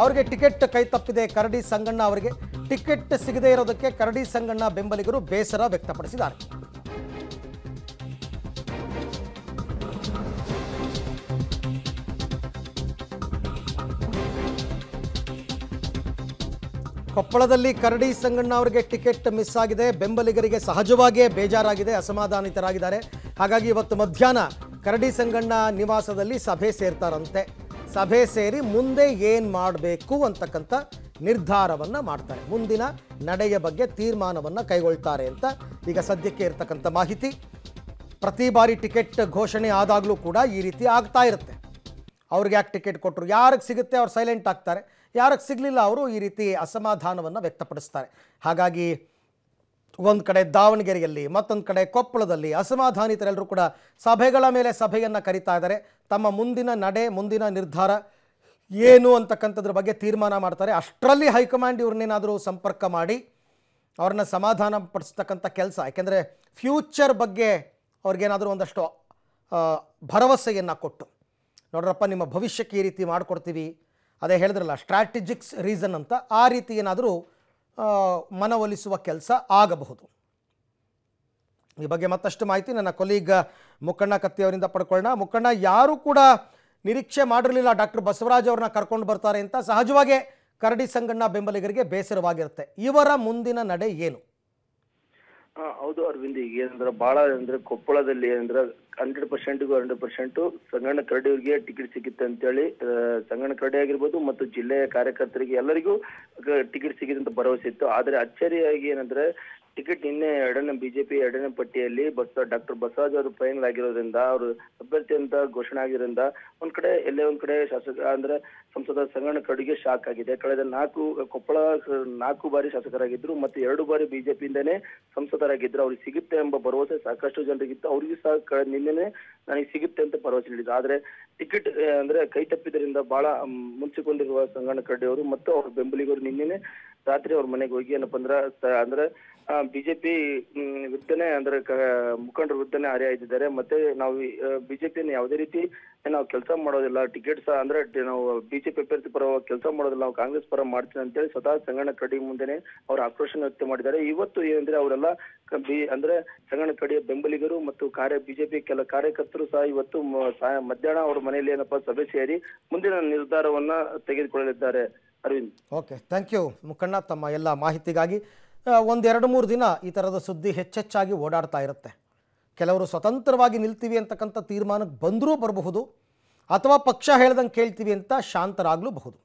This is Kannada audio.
ಅವರಿಗೆ ಟಿಕೆಟ್ ಕೈ ತಪ್ಪಿದೆ ಕರಡಿ ಸಂಗಣ್ಣ ಅವರಿಗೆ ಟಿಕೆಟ್ ಸಿಗದೇ ಇರೋದಕ್ಕೆ ಕರಡಿ ಸಂಗಣ್ಣ ಬೆಂಬಲಿಗರು ಬೇಸರ ವ್ಯಕ್ತಪಡಿಸಿದ್ದಾರೆ ಕೊಪ್ಪಳದಲ್ಲಿ ಕರಡಿ ಸಂಗಣ್ಣ ಅವರಿಗೆ ಟಿಕೆಟ್ ಮಿಸ್ ಆಗಿದೆ ಬೆಂಬಲಿಗರಿಗೆ ಸಹಜವಾಗಿಯೇ ಬೇಜಾರಾಗಿದೆ ಅಸಮಾಧಾನಿತರಾಗಿದ್ದಾರೆ ಹಾಗಾಗಿ ಇವತ್ತು ಮಧ್ಯಾಹ್ನ ಕರಡಿ ಸಂಗಣ್ಣ ನಿವಾಸದಲ್ಲಿ ಸಭೆ ಸೇರ್ತಾರಂತೆ ಸಭೆ ಸೇರಿ ಮುಂದೆ ಏನು ಮಾಡಬೇಕು ಅಂತಕ್ಕಂಥ ನಿರ್ಧಾರವನ್ನು ಮಾಡ್ತಾರೆ ಮುಂದಿನ ನಡೆಯ ಬಗ್ಗೆ ತೀರ್ಮಾನವನ್ನು ಕೈಗೊಳ್ತಾರೆ ಅಂತ ಈಗ ಸದ್ಯಕ್ಕೆ ಇರತಕ್ಕಂಥ ಮಾಹಿತಿ ಪ್ರತಿ ಬಾರಿ ಟಿಕೆಟ್ ಘೋಷಣೆ ಆದಾಗಲೂ ಕೂಡ ಈ ರೀತಿ ಆಗ್ತಾ ಇರುತ್ತೆ ಅವ್ರಿಗೆ ಯಾಕೆ ಟಿಕೆಟ್ ಕೊಟ್ಟರು ಯಾರಿಗೆ ಸಿಗುತ್ತೆ ಅವ್ರು ಸೈಲೆಂಟ್ ಆಗ್ತಾರೆ ಯಾರಿಗೆ ಸಿಗಲಿಲ್ಲ ಅವರು ಈ ರೀತಿ ಅಸಮಾಧಾನವನ್ನು ವ್ಯಕ್ತಪಡಿಸ್ತಾರೆ ಹಾಗಾಗಿ ಒಂದು ಕಡೆ ದಾವಣಗೆರೆಯಲ್ಲಿ ಮತ್ತೊಂದು ಕಡೆ ಕೊಪ್ಪಳದಲ್ಲಿ ಅಸಮಾಧಾನಿತರೆಲ್ಲರೂ ಕೂಡ ಸಭೆಗಳ ಮೇಲೆ ಸಭೆಯನ್ನು ಕರಿತಾ ಇದ್ದಾರೆ ತಮ್ಮ ಮುಂದಿನ ನಡೆ ಮುಂದಿನ ನಿರ್ಧಾರ ಏನು ಅಂತಕ್ಕಂಥದ್ರ ಬಗ್ಗೆ ತೀರ್ಮಾನ ಮಾಡ್ತಾರೆ ಅಷ್ಟರಲ್ಲಿ ಹೈಕಮಾಂಡ್ ಇವ್ರನ್ನೇನಾದರೂ ಸಂಪರ್ಕ ಮಾಡಿ ಅವ್ರನ್ನ ಸಮಾಧಾನ ಪಡಿಸ್ತಕ್ಕಂಥ ಕೆಲಸ ಯಾಕೆಂದರೆ ಫ್ಯೂಚರ್ ಬಗ್ಗೆ ಅವ್ರಿಗೇನಾದರೂ ಒಂದಷ್ಟು ಭರವಸೆಯನ್ನು ಕೊಟ್ಟು ನೋಡ್ರಪ್ಪ ನಿಮ್ಮ ಭವಿಷ್ಯಕ್ಕೆ ಈ ರೀತಿ ಮಾಡಿಕೊಡ್ತೀವಿ ಅದೇ ಹೇಳಿದ್ರಲ್ಲ ಸ್ಟ್ರಾಟಜಿಕ್ಸ್ ರೀಸನ್ ಅಂತ ಆ ರೀತಿ ಏನಾದರೂ ಮನವೊಲಿಸುವ ಕೆಲಸ ಆಗಬಹುದು ಈ ಬಗ್ಗೆ ಮತ್ತಷ್ಟು ಮಾಹಿತಿ ನನ್ನ ಕೊಲೀಗ್ ಮುಕ್ಕಣ್ಣ ಕತ್ತಿಯವರಿಂದ ಪಡ್ಕೊಳ್ಳೋಣ ಮುಕ್ಕಣ್ಣ ಯಾರೂ ಕೂಡ ನಿರೀಕ್ಷೆ ಮಾಡಿರಲಿಲ್ಲ ಡಾಕ್ಟರ್ ಬಸವರಾಜ್ ಅವ್ರನ್ನ ಕರ್ಕೊಂಡು ಬರ್ತಾರೆ ಅಂತ ಸಹಜವಾಗೇ ಕರಡಿ ಸಂಗಣ್ಣ ಬೆಂಬಲಿಗರಿಗೆ ಬೇಸರವಾಗಿರುತ್ತೆ ಇವರ ಮುಂದಿನ ನಡೆ ಏನು ಹಾ ಹೌದು ಅರವಿಂದ್ ಈಗ ಏನಂದ್ರೆ ಬಹಳ ಅಂದ್ರೆ ಕೊಪ್ಪಳದಲ್ಲಿ ಏನಂದ್ರೆ ಹಂಡ್ರೆಡ್ ಪರ್ಸೆಂಟ್ಗೂ ಹಂಡ್ರೆಡ್ ಪರ್ಸೆಂಟ್ ಸಂಗಣ ಕರಡಿಯವರಿಗೆ ಟಿಕೆಟ್ ಸಿಕ್ಕಿತ್ತು ಅಂತೇಳಿ ಸಂಗಣ್ಣ ಕರಡಿ ಆಗಿರ್ಬೋದು ಮತ್ತು ಜಿಲ್ಲೆಯ ಕಾರ್ಯಕರ್ತರಿಗೆ ಎಲ್ಲರಿಗೂ ಟಿಕೆಟ್ ಸಿಕ್ಕಿದೆ ಅಂತ ಭರವಸೆ ಇತ್ತು ಆದರೆ ಅಚ್ಚರಿಯಾಗಿ ಏನಂದ್ರೆ ಟಿಕೆಟ್ ನಿನ್ನೆ ಎರಡನೇ ಬಿಜೆಪಿ ಎರಡನೇ ಪಟ್ಟಿಯಲ್ಲಿ ಬಸ್ ಡಾಕ್ಟರ್ ಬಸವರಾಜ್ ಅವರು ಫೈನಲ್ ಆಗಿರೋದ್ರಿಂದ ಅವರು ಅಭ್ಯರ್ಥಿ ಅಂತ ಘೋಷಣೆ ಆಗಿರೋದ್ರಿಂದ ಒಂದ್ ಕಡೆ ಎಲ್ಲೇ ಒಂದ್ ಕಡೆ ಶಾಸಕ ಅಂದ್ರೆ ಸಂಸದ ಸಂಗಣ್ಣ ಕಡುಗೆ ಶಾಕ್ ಆಗಿದೆ ಕಳೆದ ನಾಲ್ಕು ಕೊಪ್ಪಳ ನಾಲ್ಕು ಬಾರಿ ಶಾಸಕರಾಗಿದ್ರು ಮತ್ತೆ ಎರಡು ಬಾರಿ ಬಿಜೆಪಿಯಿಂದನೇ ಸಂಸದರಾಗಿದ್ರು ಅವ್ರಿಗೆ ಸಿಗುತ್ತೆ ಎಂಬ ಭರವಸೆ ಸಾಕಷ್ಟು ಜನರಿಗಿತ್ತು ಅವ್ರಿಗೂ ಸಹ ನಿನ್ನೆ ನನಗೆ ಸಿಗುತ್ತೆ ಅಂತ ಭರವಸೆ ನೀಡಿದ್ರು ಆದ್ರೆ ಟಿಕೆಟ್ ಅಂದ್ರೆ ಕೈ ತಪ್ಪಿದ್ರಿಂದ ಬಹಳ ಮುಂಚಿಕೊಂಡಿರುವ ಸಂಗಣ ಕಡ್ಡಿ ಅವರು ಮತ್ತು ಅವ್ರ ಬೆಂಬಲಿಗರು ನಿನ್ನೆ ರಾತ್ರಿ ಅವ್ರ ಮನೆಗೆ ಹೋಗಿ ಏನಪ್ಪ ಅಂದ್ರ ಅಂದ್ರೆ ಬಿಜೆಪಿ ವಿರುದ್ಧನೇ ಅಂದ್ರೆ ಮುಖಂಡರ ವಿರುದ್ಧನೇ ಹರಿಯ ಇದ್ದಿದ್ದಾರೆ ಮತ್ತೆ ನಾವು ಬಿಜೆಪಿ ಯಾವುದೇ ರೀತಿ ನಾವು ಕೆಲಸ ಮಾಡೋದಿಲ್ಲ ಟಿಕೆಟ್ ಸಹ ಅಂದ್ರೆ ನಾವು ಬಿಜೆಪಿ ಅಭ್ಯರ್ಥಿ ಪರ ಕೆಲಸ ಮಾಡೋದಿಲ್ಲ ನಾವು ಕಾಂಗ್ರೆಸ್ ಪರ ಮಾಡ್ತೀನಿ ಅಂತೇಳಿ ಸ್ವತಃ ಸಂಗಣ ಕಡಿ ಮುಂದೆನೆ ಅವ್ರ ಆಕ್ರೋಶ ವ್ಯಕ್ತ ಮಾಡಿದ್ದಾರೆ ಇವತ್ತು ಏನಂದ್ರೆ ಅವರೆಲ್ಲ ಅಂದ್ರೆ ಸಂಗಣ ಕಡಿಯ ಬೆಂಬಲಿಗರು ಮತ್ತು ಕಾರ್ಯ ಬಿಜೆಪಿ ಕೆಲ ಕಾರ್ಯಕರ್ತ ಮುಖ್ಯಸ್ಥರು ಸಹ ಇವತ್ತು ಮಧ್ಯಾಹ್ನ ಅವರ ಮನೆಯಲ್ಲಿ ಏನಪ್ಪ ಸಭೆ ಸೇರಿ ಮುಂದಿನ ನಿರ್ಧಾರವನ್ನ ತೆಗೆದುಕೊಳ್ಳಲಿದ್ದಾರೆ ಅರವಿಂದ್ ಓಕೆ ಥ್ಯಾಂಕ್ ಯು ಮುಖಂಡ ತಮ್ಮ ಎಲ್ಲ ಮಾಹಿತಿಗಾಗಿ ಒಂದೆರಡು ಮೂರು ದಿನ ಈ ತರದ ಸುದ್ದಿ ಹೆಚ್ಚೆಚ್ಚಾಗಿ ಓಡಾಡ್ತಾ ಇರುತ್ತೆ ಕೆಲವರು ಸ್ವತಂತ್ರವಾಗಿ ನಿಲ್ತೀವಿ ಅಂತಕ್ಕಂಥ ತೀರ್ಮಾನಕ್ಕೆ ಬಂದರೂ ಬರಬಹುದು ಅಥವಾ ಪಕ್ಷ ಹೇಳ್ದಂಗೆ ಕೇಳ್ತೀವಿ ಅಂತ ಶಾಂತರಾಗಲೂಬಹುದು